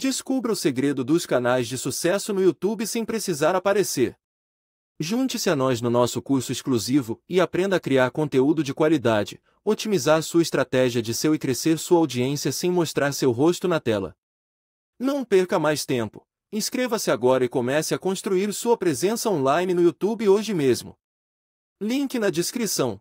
Descubra o segredo dos canais de sucesso no YouTube sem precisar aparecer. Junte-se a nós no nosso curso exclusivo e aprenda a criar conteúdo de qualidade, otimizar sua estratégia de seu e crescer sua audiência sem mostrar seu rosto na tela. Não perca mais tempo. Inscreva-se agora e comece a construir sua presença online no YouTube hoje mesmo. Link na descrição.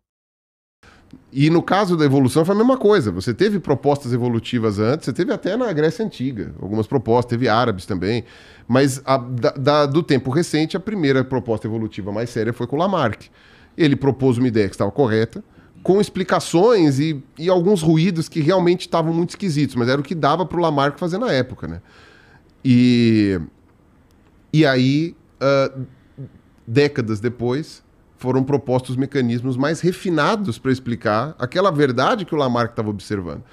E no caso da evolução foi a mesma coisa. Você teve propostas evolutivas antes, você teve até na Grécia Antiga algumas propostas, teve árabes também. Mas a, da, da, do tempo recente, a primeira proposta evolutiva mais séria foi com Lamarck. Ele propôs uma ideia que estava correta, com explicações e, e alguns ruídos que realmente estavam muito esquisitos, mas era o que dava para o Lamarck fazer na época. Né? E, e aí, uh, décadas depois, foram propostos mecanismos mais refinados para explicar aquela verdade que o Lamarck estava observando.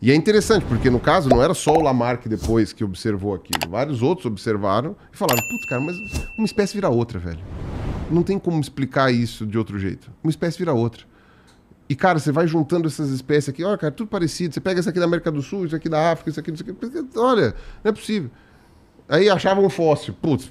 E é interessante, porque no caso não era só o Lamarck depois que observou aquilo. Vários outros observaram e falaram: putz, cara, mas uma espécie vira outra, velho. Não tem como explicar isso de outro jeito. Uma espécie vira outra. E, cara, você vai juntando essas espécies aqui. Olha, cara, tudo parecido. Você pega isso aqui da América do Sul, isso aqui da África, isso aqui, isso aqui. Olha, não é possível. Aí achavam um fóssil. putz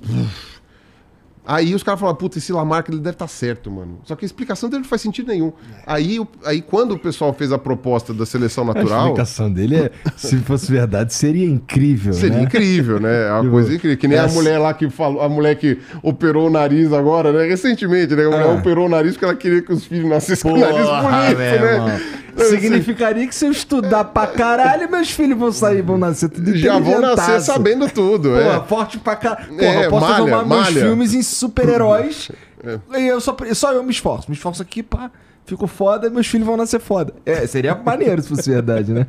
Aí os caras falam puta, esse Lamarck ele deve estar tá certo, mano. Só que a explicação dele não faz sentido nenhum. É. Aí, o, aí quando o pessoal fez a proposta da seleção natural. A explicação dele é, se fosse verdade, seria incrível. Seria né? incrível, né? É uma tipo, coisa incrível. Que nem essa... a mulher lá que falou, a mulher que operou o nariz agora, né? Recentemente, né? A mulher ah. operou o nariz porque ela queria que os filhos nascessem com o nariz bonito, né? Significaria que se eu estudar pra caralho, meus filhos vão sair, vão nascer tudo Já vão nascer sabendo tudo, Porra, é. forte pra caralho. É, porra, é, eu posso malha, transformar malha. meus filmes em super-heróis. É. E eu só, só eu me esforço. Me esforço aqui, pá. Fico foda, meus filhos vão nascer foda. É, seria maneiro se fosse verdade, né?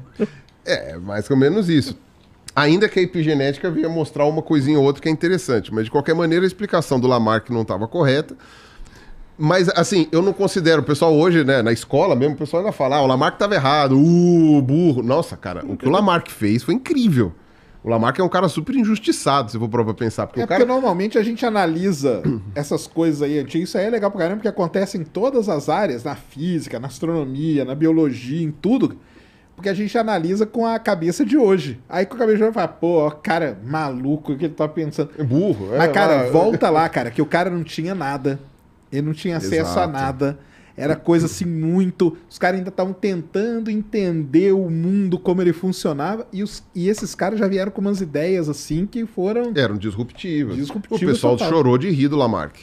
É, mais ou menos isso. Ainda que a epigenética venha mostrar uma coisinha ou outra que é interessante, mas de qualquer maneira a explicação do Lamarck não estava correta. Mas, assim, eu não considero. O pessoal hoje, né, na escola mesmo, o pessoal ainda fala: ah, o Lamarck estava errado, uh, burro. Nossa, cara, o que o Lamarck fez foi incrível. O Lamarck é um cara super injustiçado, se for para pensar. Porque é cara... porque normalmente a gente analisa essas coisas aí antigas. Isso aí é legal pra caramba, porque acontece em todas as áreas, na física, na astronomia, na biologia, em tudo. Porque a gente analisa com a cabeça de hoje. Aí com a cabeça de hoje fala, pô, cara, maluco, o que ele tá pensando? É burro. É, Mas, cara, é... volta lá, cara, que o cara não tinha nada. Ele não tinha acesso Exato. a nada. Era coisa assim muito. Os caras ainda estavam tentando entender o mundo, como ele funcionava. E, os, e esses caras já vieram com umas ideias assim que foram. Eram disruptivas. disruptivas o pessoal total. chorou de rir do Lamarck.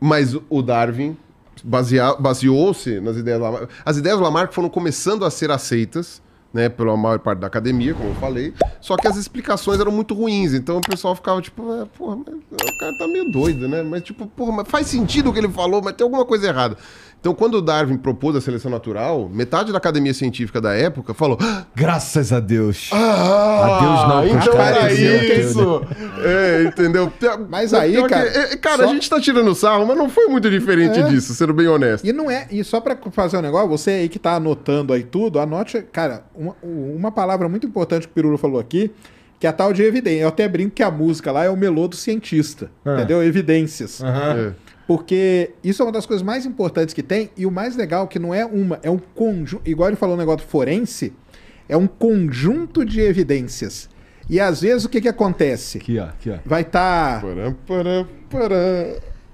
Mas o Darwin baseou-se nas ideias do Lamarck. As ideias do Lamarck foram começando a ser aceitas né, pela maior parte da academia, como eu falei. Só que as explicações eram muito ruins, então o pessoal ficava tipo, é, porra, mas o cara tá meio doido, né? Mas tipo, porra, mas faz sentido o que ele falou, mas tem alguma coisa errada. Então, quando Darwin propôs a seleção natural, metade da academia científica da época falou: ah, Graças a Deus. Ah, a Deus não, então cara, era isso. É, entendeu? Mas aí, cara. Que, cara, é, é, só... a gente tá tirando sarro, mas não foi muito diferente é. disso, sendo bem honesto. E não é. E só para fazer um negócio, você aí que tá anotando aí tudo, anote. Cara, uma, uma palavra muito importante que o Pirulo falou aqui que é a tal de evidência. Eu até brinco que a música lá é o melô do cientista, é. entendeu? Evidências. Uhum. É. Porque isso é uma das coisas mais importantes que tem, e o mais legal é que não é uma, é um conjunto. Igual ele falou um negócio forense, é um conjunto de evidências. E às vezes o que, que acontece? Aqui, ó, aqui, ó. Vai estar. Tá...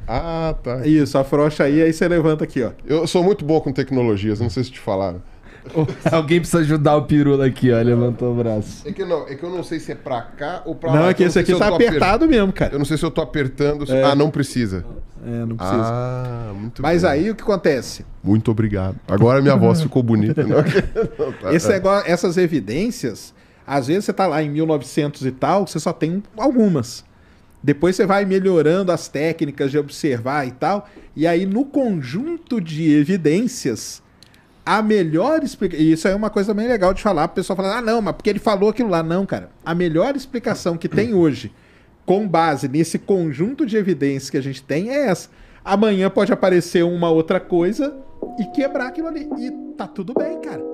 Ah, tá. Isso, afrouxa aí, aí você levanta aqui, ó. Eu sou muito bom com tecnologias, não sei se te falaram. Alguém precisa ajudar o pirula aqui, ó. Levantou o braço. É que não, é que eu não sei se é pra cá ou pra não, lá. Não, é que esse aqui tá apertado aper... mesmo, cara. Eu não sei se eu tô apertando. É. Ah, não precisa. É, não precisa. Ah, muito Mas bom. aí o que acontece? Muito obrigado. Agora minha voz ficou bonita. Né? Não, tá. não essas evidências, às vezes você tá lá em 1900 e tal, você só tem algumas. Depois você vai melhorando as técnicas de observar e tal. E aí, no conjunto de evidências, a melhor explicação. Isso é uma coisa bem legal de falar. O pessoal fala, ah, não, mas porque ele falou aquilo lá. Não, cara. A melhor explicação que tem hoje, com base nesse conjunto de evidências que a gente tem, é essa. Amanhã pode aparecer uma outra coisa e quebrar aquilo ali. E tá tudo bem, cara.